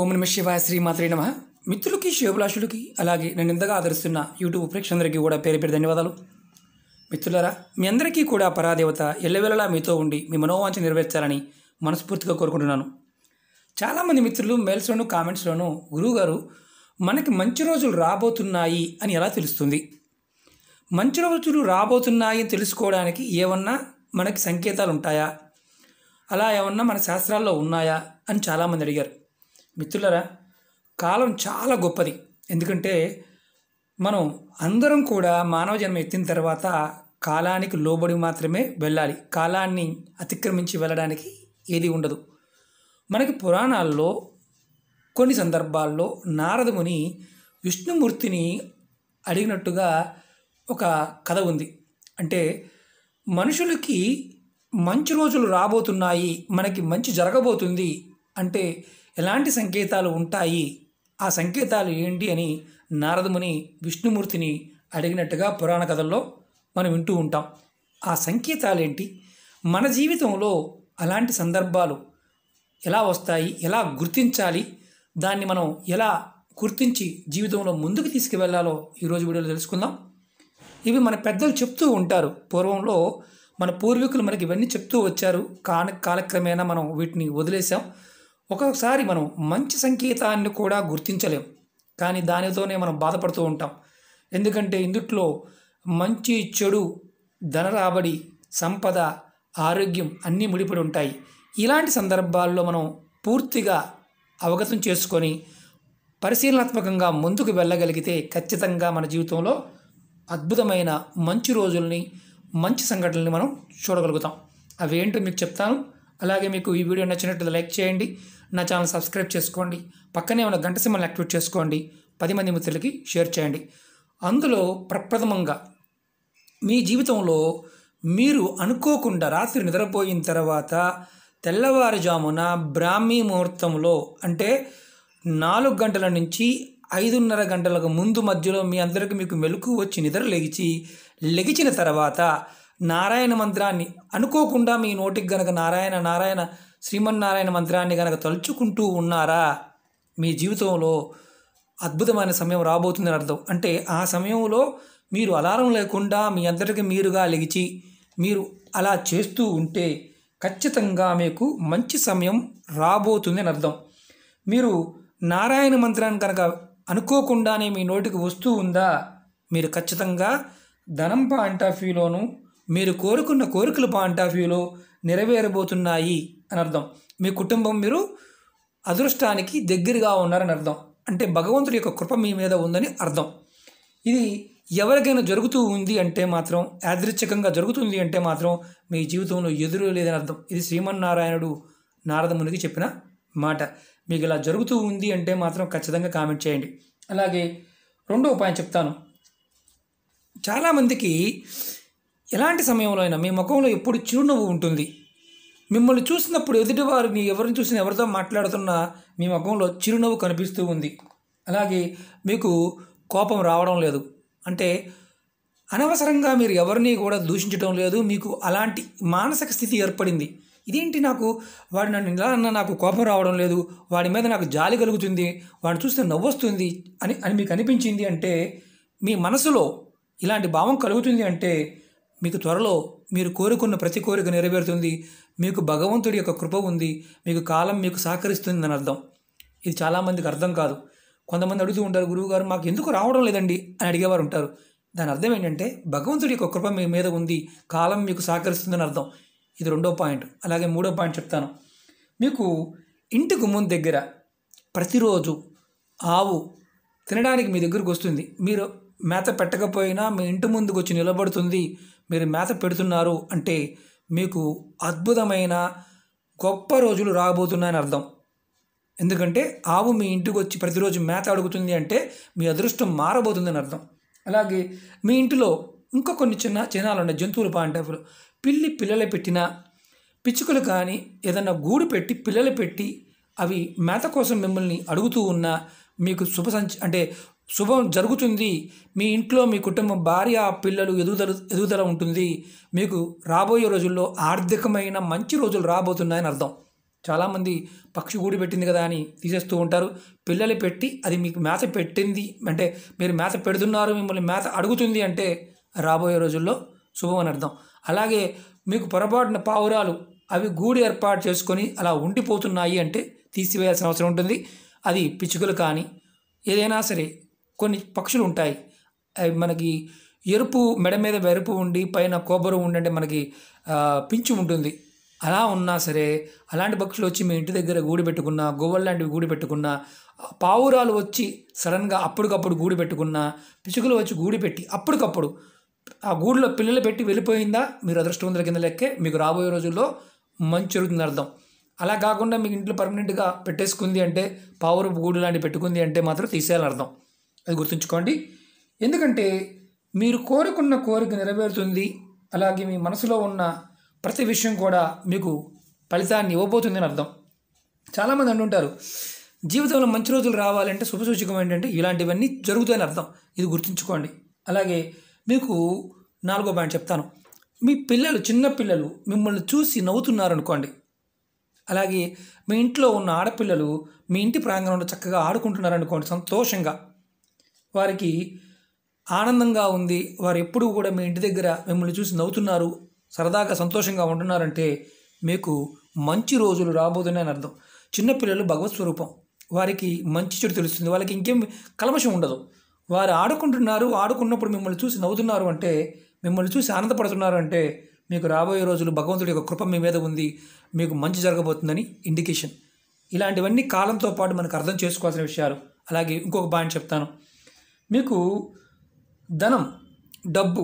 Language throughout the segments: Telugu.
ఓం నమ శివాయ శ్రీ మాత్రే నమ మిత్రులకి శివభిలాషులకి అలాగే నేను ఇంతగా ఆదరిస్తున్న యూట్యూబ్ ప్రేక్షకులందరికీ కూడా పేరు పేరు ధన్యవాదాలు మిత్రులరా మీ అందరికీ కూడా పరాదేవత ఎల్లవెల్లలా మీతో ఉండి మీ మనోవాంఛ నెరవేర్చాలని మనస్ఫూర్తిగా కోరుకుంటున్నాను చాలామంది మిత్రులు మెయిల్స్లోను కామెంట్స్లోనూ గురువుగారు మనకి మంచి రోజులు రాబోతున్నాయి అని ఎలా తెలుస్తుంది మంచి రోజులు రాబోతున్నాయి అని తెలుసుకోవడానికి ఏమన్నా మనకి సంకేతాలు ఉంటాయా అలా ఏమన్నా మన శాస్త్రాల్లో ఉన్నాయా అని చాలామంది అడిగారు మిత్రులరా కాలం చాలా గొప్పది ఎందుకంటే మనం అందరం కూడా మానవ జన్మ ఎత్తిన తర్వాత కాలానికి లోబడి మాత్రమే వెళ్ళాలి కాలాన్ని అతిక్రమించి వెళ్ళడానికి ఏది ఉండదు మనకి పురాణాల్లో కొన్ని సందర్భాల్లో నారదముని విష్ణుమూర్తిని అడిగినట్టుగా ఒక కథ ఉంది అంటే మనుషులకి మంచి రోజులు రాబోతున్నాయి మనకి మంచి జరగబోతుంది అంటే ఎలాంటి సంకేతాలు ఉంటాయి ఆ సంకేతాలు ఏంటి అని నారదముని విష్ణుమూర్తిని అడిగినట్టుగా పురాణ కథల్లో మనం వింటూ ఉంటాం ఆ సంకేతాలేంటి మన జీవితంలో అలాంటి సందర్భాలు ఎలా వస్తాయి ఎలా గుర్తించాలి దాన్ని మనం ఎలా గుర్తించి జీవితంలో ముందుకు తీసుకువెళ్లాలో ఈరోజు వీడియోలో తెలుసుకుందాం ఇవి మన పెద్దలు చెప్తూ ఉంటారు పూర్వంలో మన పూర్వీకులు మనకి ఇవన్నీ చెప్తూ వచ్చారు కాన కాలక్రమేణా మనం వీటిని వదిలేసాం ఒక్కొక్కసారి మనం మంచి సంకేతాన్ని కూడా గుర్తించలేం కానీ దానితోనే మనం బాధపడుతూ ఉంటాం ఎందుకంటే ఇందుట్లో మంచి చెడు ధన రాబడి సంపద ఆరోగ్యం అన్నీ ముడిపడి ఉంటాయి ఇలాంటి సందర్భాల్లో మనం పూర్తిగా అవగతం చేసుకొని పరిశీలనాత్మకంగా ముందుకు వెళ్ళగలిగితే ఖచ్చితంగా మన జీవితంలో అద్భుతమైన మంచి రోజుల్ని మంచి సంఘటనల్ని మనం చూడగలుగుతాం అవేంటో మీకు చెప్తాను అలాగే మీకు ఈ వీడియో నచ్చినట్టు లైక్ చేయండి నా ఛానల్ సబ్స్క్రైబ్ చేసుకోండి పక్కనే ఉన్న గంట సిమ్మల్ని యాక్టివేట్ చేసుకోండి పది మంది మిత్రులకి షేర్ చేయండి అందులో ప్రప్రథమంగా మీ జీవితంలో మీరు అనుకోకుండా రాత్రి నిద్రపోయిన తర్వాత తెల్లవారుజామున బ్రాహ్మీ ముహూర్తంలో అంటే నాలుగు గంటల నుంచి ఐదున్నర గంటలకు ముందు మధ్యలో మీ అందరికీ మీకు మెలకు వచ్చి నిద్ర లేచి లెగిచిన తర్వాత నారాయణ మంత్రాన్ని అనుకోకుండా మీ నోటికి గనక నారాయణ నారాయణ శ్రీమన్నారాయణ మంత్రాన్ని గనక తలుచుకుంటూ ఉన్నారా మీ జీవితంలో అద్భుతమైన సమయం రాబోతుందని అర్థం అంటే ఆ సమయంలో మీరు అలారం లేకుండా మీ అందరికి మీరుగా లెగిచి మీరు అలా చేస్తూ ఉంటే ఖచ్చితంగా మీకు మంచి సమయం రాబోతుంది అని అర్థం మీరు నారాయణ మంత్రాన్ని కనుక అనుకోకుండానే మీ నోటికి వస్తూ ఉందా మీరు ఖచ్చితంగా ధనం పాయింట్ ఆఫ్ మీరు కోరుకున్న కోరికలు పాయింట్ ఆఫ్ వ్యూలో నెరవేరబోతున్నాయి అని అర్థం మీ కుటుంబం మీరు అదృష్టానికి దగ్గరగా ఉన్నారని అర్థం అంటే భగవంతుడి యొక్క కృప మీ మీద ఉందని అర్థం ఇది ఎవరికైనా జరుగుతూ ఉంది అంటే మాత్రం యాదృచ్ఛికంగా జరుగుతుంది అంటే మాత్రం మీ జీవితంలో ఎదురు లేదని అర్థం ఇది శ్రీమన్నారాయణుడు నారదమునికి చెప్పిన మాట మీకు ఇలా జరుగుతూ ఉంది అంటే మాత్రం ఖచ్చితంగా కామెంట్ చేయండి అలాగే రెండో ఉపాయం చెప్తాను చాలామందికి ఎలాంటి సమయంలో అయినా మీ ముఖంలో ఎప్పుడు చిరునవ్వు ఉంటుంది మిమ్మల్ని చూసినప్పుడు ఎదుటివారు మీ ఎవరిని చూసిన ఎవరితో మాట్లాడుతున్నా మీ ముఖంలో చిరునవ్వు కనిపిస్తూ ఉంది అలాగే మీకు కోపం రావడం లేదు అంటే అనవసరంగా మీరు ఎవరిని కూడా దూషించడం లేదు మీకు అలాంటి మానసిక స్థితి ఏర్పడింది ఇదేంటి నాకు వాడు నన్ను ఇలా అన్న నాకు కోపం రావడం లేదు వాడి మీద నాకు జాలి కలుగుతుంది వాడిని చూస్తే నవ్వొస్తుంది అని అని మీకు అనిపించింది అంటే మీ మనసులో ఇలాంటి భావం కలుగుతుంది అంటే మీకు త్వరలో మీరు కోరుకున్న ప్రతి కోరిక నెరవేరుతుంది మీకు భగవంతుడి యొక్క కృప ఉంది మీకు కాలం మీకు సహకరిస్తుంది అని అర్థం ఇది చాలామందికి అర్థం కాదు కొంతమంది అడుగుతూ ఉంటారు గురువుగారు మాకు ఎందుకు రావడం లేదండి అని అడిగేవారు ఉంటారు దాని అర్థం ఏంటంటే భగవంతుడి యొక్క కృప మీ మీద ఉంది కాలం మీకు సహకరిస్తుందని అర్థం ఇది రెండో పాయింట్ అలాగే మూడో పాయింట్ చెప్తాను మీకు ఇంటి గుమ్మం దగ్గర ప్రతిరోజు ఆవు తినడానికి మీ దగ్గరకు వస్తుంది మీరు మేత పెట్టకపోయినా మీ ఇంటి ముందుకు వచ్చి నిలబడుతుంది మీరు మేత పెడుతున్నారు అంటే మీకు అద్భుతమైన గొప్ప రోజులు రాబోతున్నాయని అర్థం ఎందుకంటే ఆవు మీ ఇంటికి వచ్చి ప్రతిరోజు మేత అడుగుతుంది అంటే మీ అదృష్టం మారబోతుందని అర్థం అలాగే మీ ఇంటిలో ఇంకా కొన్ని చిన్న చిహ్నాలు ఉన్నాయి జంతువులు పాంటప్పుడు పిల్లి పిల్లలు పెట్టినా పిచ్చుకలు కానీ ఏదైనా గూడు పెట్టి పిల్లలు పెట్టి అవి మేత కోసం మిమ్మల్ని అడుగుతూ ఉన్నా మీకు శుభ సంచ అంటే శుభం జరుగుతుంది మీ ఇంట్లో మీ కుటుంబం భార్య పిల్లలు ఎదుగుదల ఎదుగుదల ఉంటుంది మీకు రాబోయే రోజుల్లో ఆర్థికమైన మంచి రోజులు రాబోతున్నాయని అర్థం చాలామంది పక్షి గూడి పెట్టింది కదా అని తీసేస్తూ ఉంటారు పిల్లలు పెట్టి అది మీకు మేత పెట్టింది అంటే మీరు మేత పెడుతున్నారు మిమ్మల్ని మేత అడుగుతుంది అంటే రాబోయే రోజుల్లో శుభం అని అర్థం అలాగే మీకు పొరపాటున పావురాలు అవి గూడు ఏర్పాటు చేసుకొని అలా ఉండిపోతున్నాయి అంటే తీసివేయాల్సిన అవసరం ఉంటుంది అది పిచ్చుకలు కానీ ఏదైనా సరే కొన్ని పక్షులు ఉంటాయి మనకి ఎరుపు మెడ మీద ఎరుపు ఉండి పైన కోబరు ఉండంటే మనకి పించు ఉంటుంది అలా ఉన్నా సరే అలాంటి పక్షులు వచ్చి మీ ఇంటి దగ్గర గూడు పెట్టుకున్న గోవల్ లాంటివి గూడు పెట్టుకున్న పావురాలు వచ్చి సడన్గా అప్పటికప్పుడు గూడు పెట్టుకున్న పిచుకలు వచ్చి గూడు పెట్టి అప్పటికప్పుడు ఆ గూడులో పిల్లలు పెట్టి వెళ్ళిపోయిందా మీరు అదృష్టవంతుల కింద లెక్కే మీకు రాబోయే రోజుల్లో మంచి జరుగుతుంది అర్థం అలా కాకుండా మీకు ఇంట్లో పర్మనెంట్గా పెట్టేసుకుంది అంటే పావురపు గూడు లాంటివి పెట్టుకుంది అంటే మాత్రం తీసేయాలని అర్థం అది గుర్తుంచుకోండి ఎందుకంటే మీరు కోరుకున్న కోరిక నెరవేరుతుంది అలాగే మీ మనసులో ఉన్న ప్రతి విషయం కూడా మీకు ఫలితాన్ని అని అర్థం చాలామంది అంటుంటారు జీవితంలో మంచి రోజులు రావాలంటే శుభసూచకం ఏంటంటే ఇలాంటివన్నీ జరుగుతాయని అర్థం ఇది గుర్తుంచుకోండి అలాగే మీకు నాలుగో పాయింట్ చెప్తాను మీ పిల్లలు చిన్న పిల్లలు మిమ్మల్ని చూసి నవ్వుతున్నారు అనుకోండి అలాగే మీ ఇంట్లో ఉన్న ఆడపిల్లలు మీ ఇంటి ప్రాంగణంలో చక్కగా ఆడుకుంటున్నారనుకోండి సంతోషంగా వారికి ఆనందంగా ఉంది వారు ఎప్పుడూ కూడా మీ ఇంటి దగ్గర మిమ్మల్ని చూసి నవ్వుతున్నారు సరదాగా సంతోషంగా ఉంటున్నారంటే మీకు మంచి రోజులు రాబోతున్నాయి అని అర్థం చిన్నపిల్లలు భగవత్ స్వరూపం వారికి మంచి చెడు తెలుస్తుంది వాళ్ళకి ఇంకేం కలమషం ఉండదు వారు ఆడుకుంటున్నారు ఆడుకున్నప్పుడు మిమ్మల్ని చూసి నవ్వుతున్నారు అంటే మిమ్మల్ని చూసి ఆనందపడుతున్నారు అంటే మీకు రాబోయే రోజులు భగవంతుడి యొక్క కృప మీ మీద ఉంది మీకు మంచి జరగబోతుందని ఇండికేషన్ ఇలాంటివన్నీ కాలంతో పాటు మనకు అర్థం చేసుకోవాల్సిన విషయాలు అలాగే ఇంకొక బాయింట్ చెప్తాను మీకు ధనం డబ్బు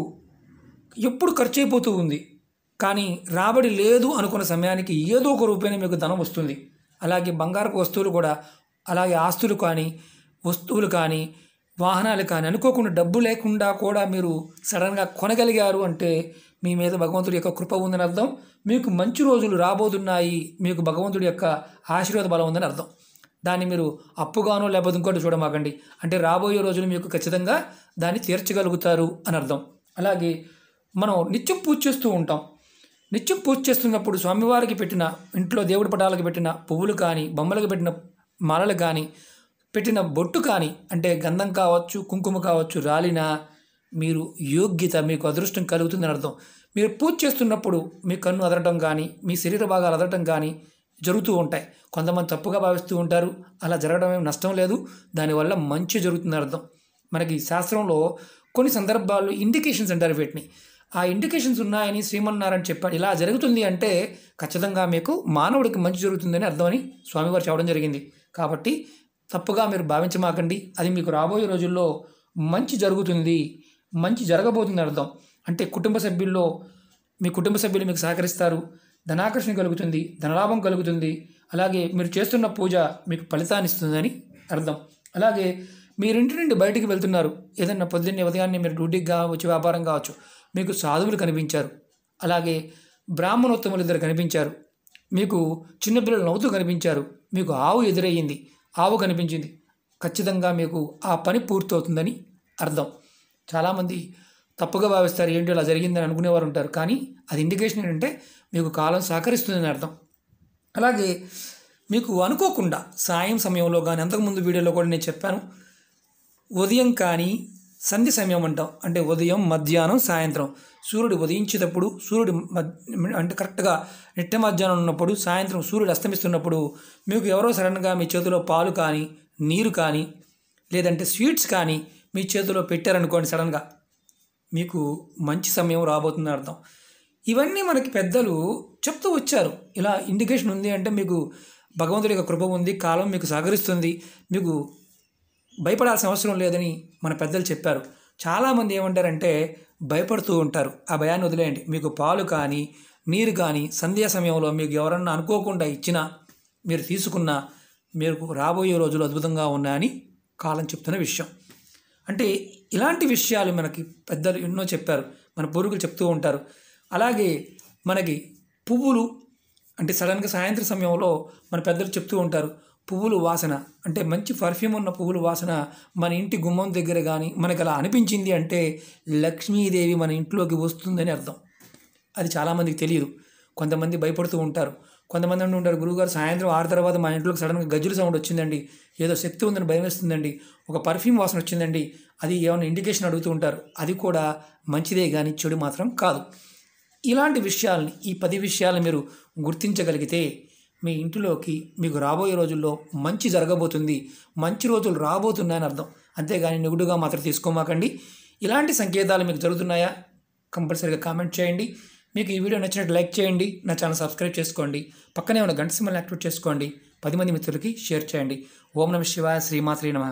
ఎప్పుడు ఖర్చు అయిపోతూ ఉంది కానీ రాబడి లేదు అనుకున్న సమయానికి ఏదో ఒక రూపాయి మీకు ధనం వస్తుంది అలాగే బంగారపు వస్తువులు కూడా అలాగే ఆస్తులు కానీ వస్తువులు కానీ వాహనాలు కానీ అనుకోకుండా డబ్బు లేకుండా కూడా మీరు సడన్గా కొనగలిగారు అంటే మీ మీద భగవంతుడి యొక్క కృప ఉందని అర్థం మీకు మంచి రోజులు రాబోతున్నాయి మీకు భగవంతుడి యొక్క ఆశీర్వాద బలం ఉందని అర్థం దాన్ని మీరు అప్పుగానో లేకపోతే ఇంకోటి చూడమాకండి అంటే రాబోయే రోజులు మీకు ఖచ్చితంగా దాన్ని తీర్చగలుగుతారు అని అర్థం అలాగే మనం నిత్యం పూజ చేస్తూ ఉంటాం నిత్యం పూజ చేస్తున్నప్పుడు స్వామివారికి పెట్టిన ఇంట్లో దేవుడి పటాలకు పెట్టిన పువ్వులు కానీ బొమ్మలకు పెట్టిన మాలలు కానీ పెట్టిన బొట్టు కానీ అంటే గంధం కావచ్చు కుంకుమ కావచ్చు రాలిన మీరు యోగ్యత మీకు అదృష్టం కలుగుతుందని అర్థం మీరు పూజ చేస్తున్నప్పుడు మీ కన్ను అదరటం కానీ మీ శరీర భాగాలు అదరటం కానీ జరుగుతూ ఉంటాయి కొంతమంది తప్పుగా భావిస్తూ ఉంటారు అలా జరగడం ఏమి నష్టం లేదు దానివల్ల మంచి జరుగుతుంది అర్థం మనకి శాస్త్రంలో కొన్ని సందర్భాల్లో ఇండికేషన్స్ అంటారు వీటిని ఆ ఇండికేషన్స్ ఉన్నాయని శ్రీమన్నారాయణ చెప్పాడు ఇలా జరుగుతుంది అంటే ఖచ్చితంగా మీకు మానవుడికి మంచి జరుగుతుందని అర్థమని స్వామివారు చెప్పడం జరిగింది కాబట్టి తప్పుగా మీరు భావించమాకండి అది మీకు రాబోయే రోజుల్లో మంచి జరుగుతుంది మంచి జరగబోతుంది అర్థం అంటే కుటుంబ సభ్యుల్లో మీ కుటుంబ సభ్యులు మీకు సహకరిస్తారు ధనాకర్షణ కలుగుతుంది ధనలాభం కలుగుతుంది అలాగే మీరు చేస్తున్న పూజ మీకు ఫలితాన్ని ఇస్తుందని అర్థం అలాగే మీరింటి నుండి బయటికి వెళ్తున్నారు ఏదన్నా పొద్దున్నే ఉదయాన్నే మీరు డ్యూటీకి కావచ్చు వ్యాపారం కావచ్చు మీకు సాధువులు కనిపించారు అలాగే బ్రాహ్మణోత్తములు ఇద్దరు కనిపించారు మీకు చిన్నపిల్లలు నవ్వుతూ కనిపించారు మీకు ఆవు ఎదురయ్యింది ఆవు కనిపించింది ఖచ్చితంగా మీకు ఆ పని పూర్తవుతుందని అర్థం చాలామంది తప్పుగా భావిస్తారు ఏంటో అలా జరిగిందని అనుకునేవారు ఉంటారు కానీ అది ఇండికేషన్ ఏంటంటే మీకు కాలం సహకరిస్తుందని అర్థం అలాగే మీకు అనుకోకుండా సాయం సమయంలో కానీ అంతకుముందు వీడియోలో కూడా నేను చెప్పాను ఉదయం కానీ సంధి సమయం అంటాం అంటే ఉదయం మధ్యాహ్నం సాయంత్రం సూర్యుడు ఉదయించేటప్పుడు సూర్యుడు అంటే కరెక్ట్గా నిట్ట మధ్యాహ్నం ఉన్నప్పుడు సాయంత్రం సూర్యుడు అస్తమిస్తున్నప్పుడు మీకు ఎవరో సడన్గా మీ చేతిలో పాలు కానీ నీరు కానీ లేదంటే స్వీట్స్ కానీ మీ చేతిలో పెట్టారనుకోండి సడన్గా మీకు మంచి సమయం రాబోతుందని అర్థం ఇవన్నీ మనకి పెద్దలు చెప్తూ వచ్చారు ఇలా ఇండికేషన్ ఉంది అంటే మీకు భగవంతుడి యొక్క కృప ఉంది కాలం మీకు సహకరిస్తుంది మీకు భయపడాల్సిన అవసరం లేదని మన పెద్దలు చెప్పారు చాలామంది ఏమంటారంటే భయపడుతూ ఉంటారు ఆ భయాన్ని వదిలేయండి మీకు పాలు కానీ నీరు కానీ సంధ్యా సమయంలో మీకు ఎవరన్నా అనుకోకుండా ఇచ్చినా మీరు తీసుకున్నా మీరు రాబోయే రోజులు అద్భుతంగా ఉన్నాయని కాలం చెప్తున్న విషయం అంటే ఇలాంటి విషయాలు మనకి పెద్దలు ఎన్నో చెప్పారు మన పూర్వీకులు చెప్తూ ఉంటారు అలాగే మనకి పువ్వులు అంటే సడన్గా సాయంత్రం సమయంలో మన పెద్దలు చెప్తూ ఉంటారు పువ్వులు వాసన అంటే మంచి పర్ఫ్యూమ్ ఉన్న పువ్వులు వాసన మన ఇంటి గుమ్మం దగ్గర కానీ మనకు అలా అనిపించింది అంటే లక్ష్మీదేవి మన ఇంట్లోకి వస్తుందని అర్థం అది చాలామందికి తెలియదు కొంతమంది భయపడుతూ ఉంటారు కొంతమంది ఉండి ఉంటారు గురువుగారు సాయంత్రం ఆరు తర్వాత మా ఇంట్లోకి సడన్గా గజ్జుల సౌండ్ వచ్చిందండి ఏదో శక్తి ఉందని భయం వేస్తుందండి ఒక పర్ఫ్యూమ్ వాసన వచ్చిందండి అది ఏమైనా ఇండికేషన్ అడుగుతూ ఉంటారు అది కూడా మంచిదే కానీ చెడు మాత్రం కాదు ఇలాంటి విషయాల్ని ఈ పది విషయాలను మీరు గుర్తించగలిగితే మీ ఇంటిలోకి మీకు రాబోయే రోజుల్లో మంచి జరగబోతుంది మంచి రోజులు రాబోతున్నాయని అర్థం అంతేగాని నిగుడుగా మాత్రం తీసుకోమాకండి ఇలాంటి సంకేతాలు మీకు జరుగుతున్నాయా కంపల్సరీగా కామెంట్ చేయండి మీకు ఈ వీడియో నచ్చినట్టు లైక్ చేయండి నా ఛానల్ సబ్స్క్రైబ్ చేసుకోండి పక్కనే ఉన్న గంట సింబల్ యాక్టివేట్ చేసుకోండి పది మంది మిత్రులకి షేర్ చేయండి ఓం నమ శివాయ శ్రీమాత్రీ నమ